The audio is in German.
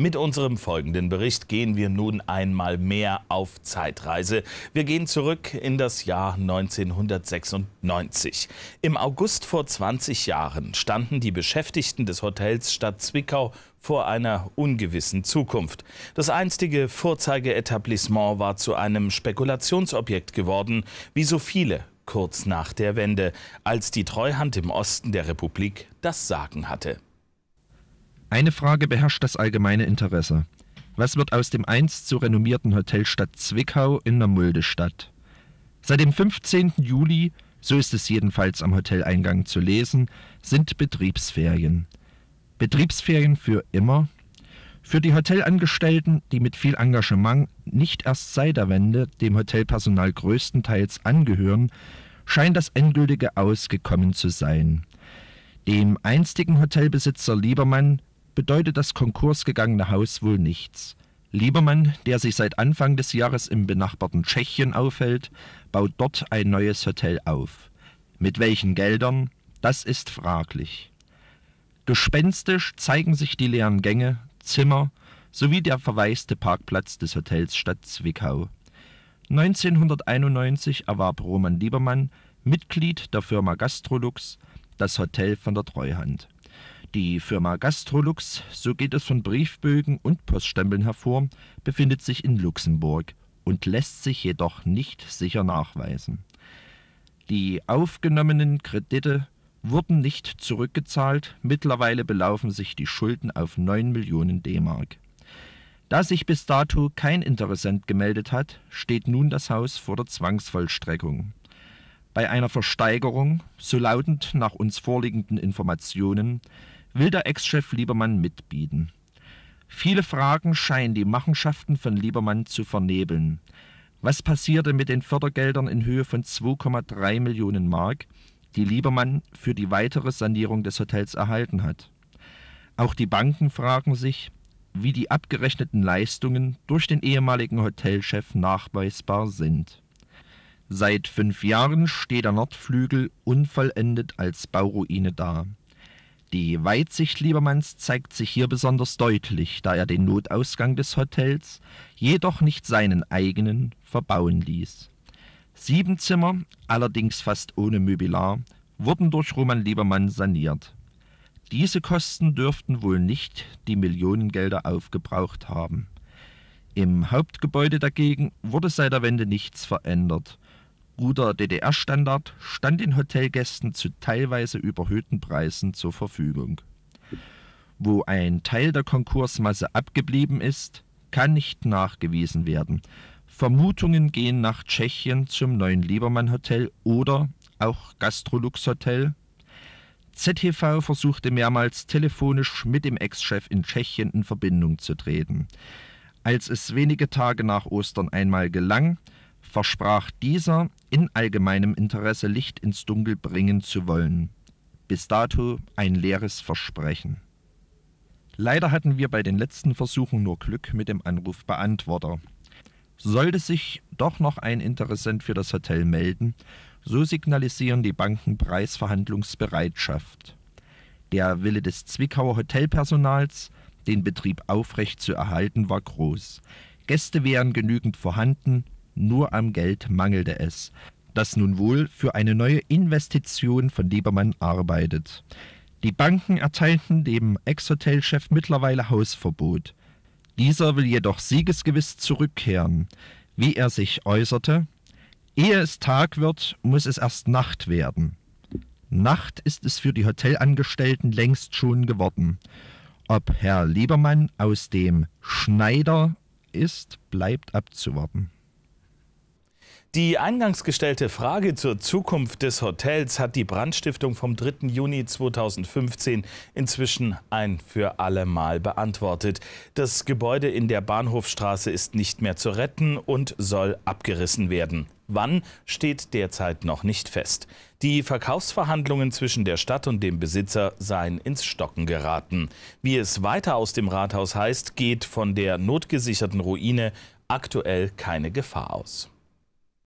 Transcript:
Mit unserem folgenden Bericht gehen wir nun einmal mehr auf Zeitreise. Wir gehen zurück in das Jahr 1996. Im August vor 20 Jahren standen die Beschäftigten des Hotels Stadt Zwickau vor einer ungewissen Zukunft. Das einstige Vorzeigeetablissement war zu einem Spekulationsobjekt geworden, wie so viele kurz nach der Wende, als die Treuhand im Osten der Republik das Sagen hatte. Eine Frage beherrscht das allgemeine Interesse. Was wird aus dem einst so renommierten Hotelstadt Zwickau in der Muldestadt? Seit dem 15. Juli, so ist es jedenfalls am Hoteleingang zu lesen, sind Betriebsferien. Betriebsferien für immer? Für die Hotelangestellten, die mit viel Engagement nicht erst seit der Wende dem Hotelpersonal größtenteils angehören, scheint das endgültige Ausgekommen zu sein. Dem einstigen Hotelbesitzer Liebermann bedeutet das Konkurs gegangene Haus wohl nichts. Liebermann, der sich seit Anfang des Jahres im benachbarten Tschechien aufhält, baut dort ein neues Hotel auf. Mit welchen Geldern? Das ist fraglich. Gespenstisch zeigen sich die leeren Gänge, Zimmer sowie der verwaiste Parkplatz des Hotels Stadt Zwickau. 1991 erwarb Roman Liebermann, Mitglied der Firma Gastrolux, das Hotel von der Treuhand. Die Firma Gastrolux, so geht es von Briefbögen und Poststempeln hervor, befindet sich in Luxemburg und lässt sich jedoch nicht sicher nachweisen. Die aufgenommenen Kredite wurden nicht zurückgezahlt, mittlerweile belaufen sich die Schulden auf 9 Millionen D-Mark. Da sich bis dato kein Interessent gemeldet hat, steht nun das Haus vor der Zwangsvollstreckung. Bei einer Versteigerung, so lautend nach uns vorliegenden Informationen, will der Ex-Chef Liebermann mitbieten. Viele Fragen scheinen die Machenschaften von Liebermann zu vernebeln. Was passierte mit den Fördergeldern in Höhe von 2,3 Millionen Mark, die Liebermann für die weitere Sanierung des Hotels erhalten hat? Auch die Banken fragen sich, wie die abgerechneten Leistungen durch den ehemaligen Hotelchef nachweisbar sind. Seit fünf Jahren steht der Nordflügel unvollendet als Bauruine da. Die Weitsicht Liebermanns zeigt sich hier besonders deutlich, da er den Notausgang des Hotels, jedoch nicht seinen eigenen, verbauen ließ. Sieben Zimmer, allerdings fast ohne Möbilar, wurden durch Roman Liebermann saniert. Diese Kosten dürften wohl nicht die Millionengelder aufgebraucht haben. Im Hauptgebäude dagegen wurde seit der Wende nichts verändert guter DDR-Standard stand den Hotelgästen zu teilweise überhöhten Preisen zur Verfügung. Wo ein Teil der Konkursmasse abgeblieben ist, kann nicht nachgewiesen werden. Vermutungen gehen nach Tschechien zum neuen Liebermann Hotel oder auch Gastrolux Hotel. ZTV versuchte mehrmals telefonisch mit dem Ex-Chef in Tschechien in Verbindung zu treten. Als es wenige Tage nach Ostern einmal gelang, versprach dieser, in allgemeinem Interesse Licht ins Dunkel bringen zu wollen. Bis dato ein leeres Versprechen. Leider hatten wir bei den letzten Versuchen nur Glück mit dem Anrufbeantworter. Sollte sich doch noch ein Interessent für das Hotel melden, so signalisieren die Banken Preisverhandlungsbereitschaft. Der Wille des Zwickauer Hotelpersonals, den Betrieb aufrecht zu erhalten, war groß. Gäste wären genügend vorhanden nur am Geld mangelte es, das nun wohl für eine neue Investition von Liebermann arbeitet. Die Banken erteilten dem Ex-Hotel-Chef mittlerweile Hausverbot. Dieser will jedoch siegesgewiss zurückkehren. Wie er sich äußerte, ehe es Tag wird, muss es erst Nacht werden. Nacht ist es für die Hotelangestellten längst schon geworden. Ob Herr Liebermann aus dem Schneider ist, bleibt abzuwarten. Die eingangs gestellte Frage zur Zukunft des Hotels hat die Brandstiftung vom 3. Juni 2015 inzwischen ein für alle Mal beantwortet. Das Gebäude in der Bahnhofstraße ist nicht mehr zu retten und soll abgerissen werden. Wann steht derzeit noch nicht fest. Die Verkaufsverhandlungen zwischen der Stadt und dem Besitzer seien ins Stocken geraten. Wie es weiter aus dem Rathaus heißt, geht von der notgesicherten Ruine aktuell keine Gefahr aus.